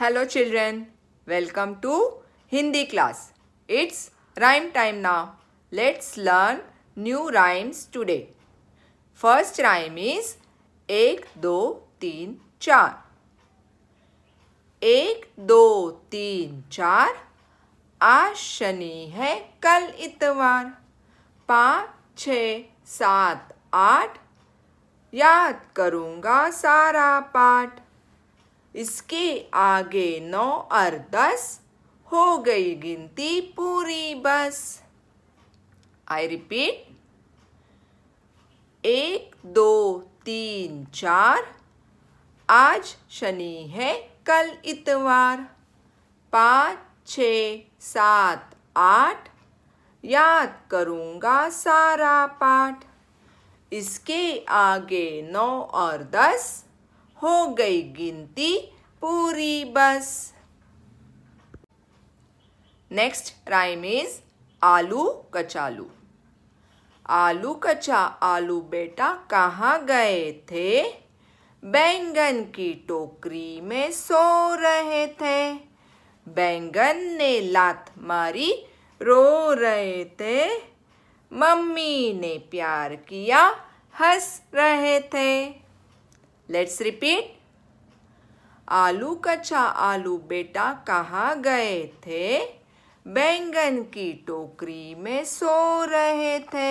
Hello children welcome to Hindi class it's rhyme time now let's learn new rhymes today first rhyme is एक दो तीन चार एक दो तीन चार आज शनि है कल इतवार पाँच छ सात आठ याद करूँगा सारा पाठ इसके आगे नौ और दस हो गई गिनती पूरी बस आई रिपीट एक दो तीन चार आज शनि है कल इतवार पाँच छ सात आठ याद करूँगा सारा पाठ इसके आगे नौ और दस हो गई गिनती पूरी बस नेक्स्ट राइम इज आलू कचालू आलू कचा आलू बेटा कहाँ गए थे बैंगन की टोकरी में सो रहे थे बैंगन ने लात मारी रो रहे थे मम्मी ने प्यार किया हंस रहे थे लेट्स रिपीट आलू कच्चा आलू बेटा कहाँ गए थे बैंगन की टोकरी में सो रहे थे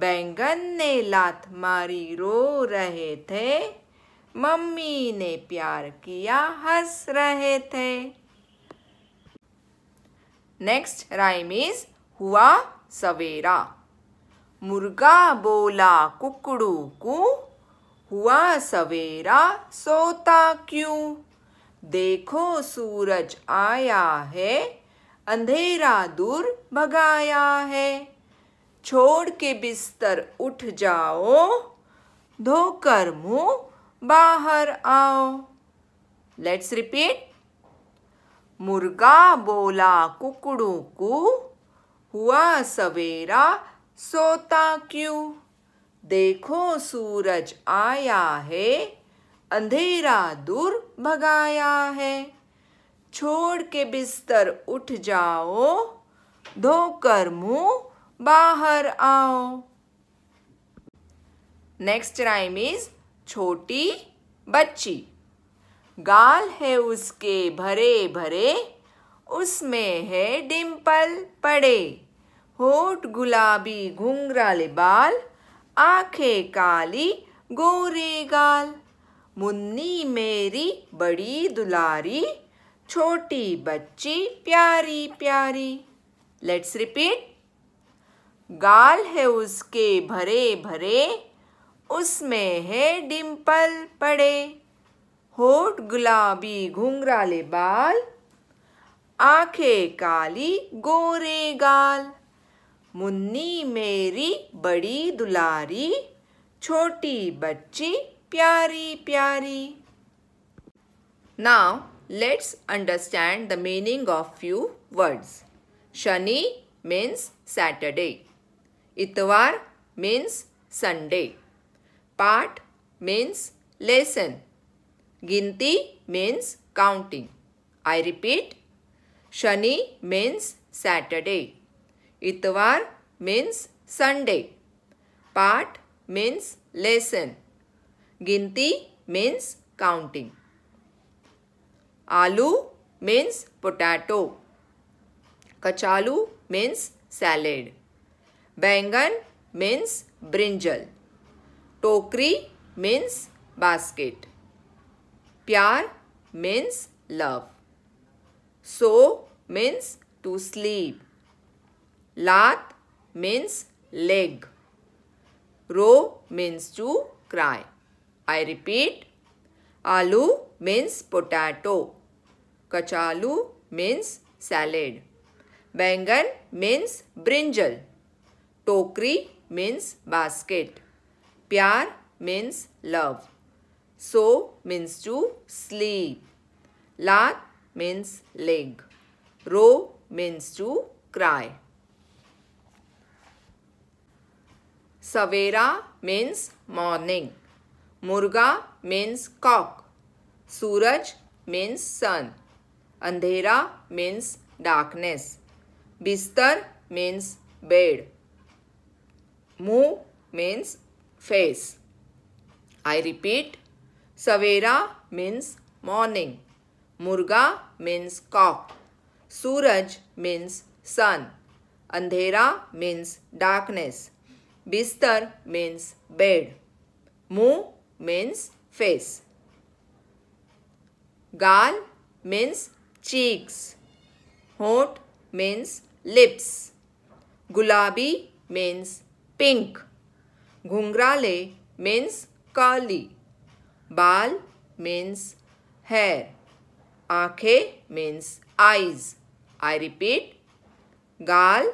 बैंगन ने लात मारी रो रहे थे मम्मी ने प्यार किया हंस रहे थे नेक्स्ट राइम इज हुआ सवेरा मुर्गा बोला कुकड़ू कु हुआ सवेरा सोता क्यों देखो सूरज आया है अंधेरा दूर भगाया है छोड़ के बिस्तर उठ जाओ धोकर मुंह बाहर आओ लेट्स रिपीट मुर्गा बोला कुकड़ू को हुआ सवेरा सोता क्यों देखो सूरज आया है अंधेरा दूर भगाया है छोड़ के बिस्तर उठ जाओ धोकर मुंह बाहर आओ नेक्स्ट राइम इज छोटी बच्ची गाल है उसके भरे भरे उसमें है डिम्पल पड़े होठ गुलाबी घुंघराले बाल आखे काली गोरे गाल मुन्नी मेरी बड़ी दुलारी छोटी बच्ची प्यारी प्यारी लेट्स रिपीट गाल है उसके भरे भरे उसमें है डिम्पल पड़े होठ गुलाबी घुंघराले बाल आंखें काली गोरे गाल मुन्नी मेरी बड़ी दुलारी छोटी बच्ची प्यारी प्यारी now let's understand the meaning of few words शनि मीन्स सैटरडे इतवार मीन्स संडे पाठ मीन्स लेसन गिनती मीन्स काउंटिंग आई रिपीट शनि मीन्स सैटरडे इतवार मीन्स संडे पाठ मीन्स लेसन गिनती मीन्स काउंटिंग आलू मीन्स पोटैटो कचालू मीन्स सैलेड बैंगन मीन्स ब्रिंजल टोकरी मीन्स बास्केट प्यार मीन्स लव सो means to sleep Lat means leg. Ro means to cry. I repeat. Alu means potato. Kachalu means salad. Bangan means brinjal. Tokri means basket. Pyar means love. So means to sleep. Lat means leg. Ro means to cry. Savera means morning. Murga means cock. Suraj means sun. Andhera means darkness. Bistar means bed. Mu means face. I repeat. Savera means morning. Murga means cock. Suraj means sun. Andhera means darkness. Bistar means bed. Mu means face. Gal means cheeks. Hot means lips. Gulabi means pink. Ghungrale means curly. Bal means hair. Aakhe means eyes. I repeat, gal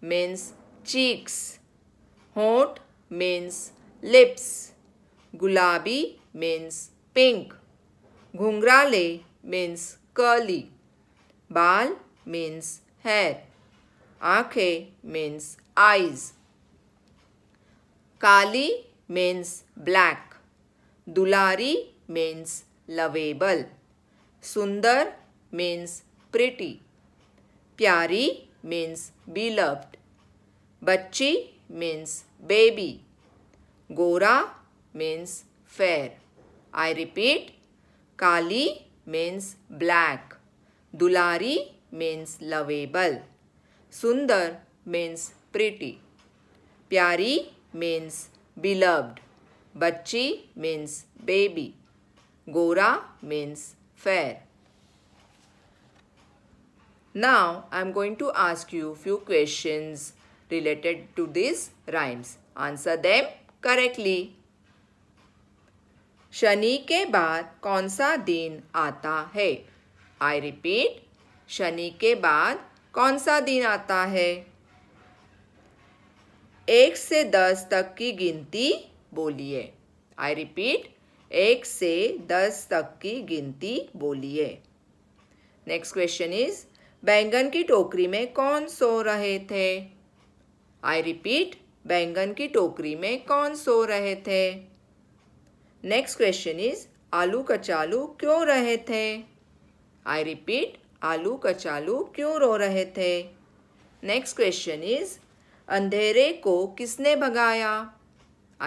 means cheeks. होट means lips गुलाबी means pink घुंघराले means curly बाल means hair आंखें means eyes काली means black दुलारी means lovable सुंदर means pretty प्यारी means be loved बच्ची means baby. Gora means fair. I repeat, Kali means black. Dulari means lovable. Sundar means pretty. Pyari means beloved. Bachi means baby. Gora means fair. Now I am going to ask you few questions related to these rhymes? Answer them correctly. शनि के बाद कौन सा दिन आता है आई repeat Shani के बाद कौन सा दिन आता है एक से दस तक की गिनती बोलिए आई रिपीट एक से दस तक की गिनती बोलिए नेक्स्ट क्वेश्चन इज बैंगन की टोकरी में कौन सो रहे थे आई रिपीट बैंगन की टोकरी में कौन सो रहे थे नेक्स्ट क्वेश्चन इज आलू कचालू क्यों रहे थे आई रिपीट आलू कचालू क्यों रो रहे थे नेक्स्ट क्वेश्चन इज अंधेरे को किसने भगाया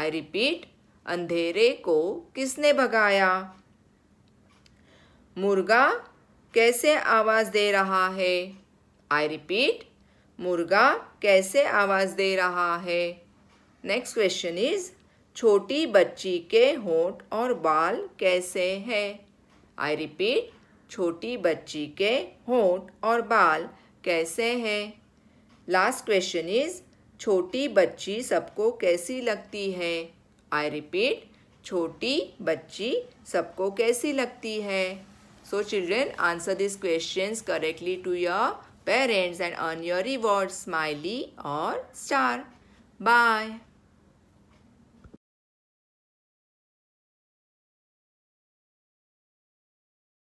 आई रिपीट अंधेरे को किसने भगाया मुर्गा कैसे आवाज़ दे रहा है आई रिपीट मुर्गा कैसे आवाज़ दे रहा है नेक्स्ट क्वेश्चन इज छोटी बच्ची के होंठ और बाल कैसे हैं आई रिपीट छोटी बच्ची के होंठ और बाल कैसे हैं लास्ट क्वेश्चन इज छोटी बच्ची सबको कैसी लगती है आई रिपीट छोटी बच्ची सबको कैसी लगती है so children answer this question correctly to your parents and earn your reward smiley or star. Bye.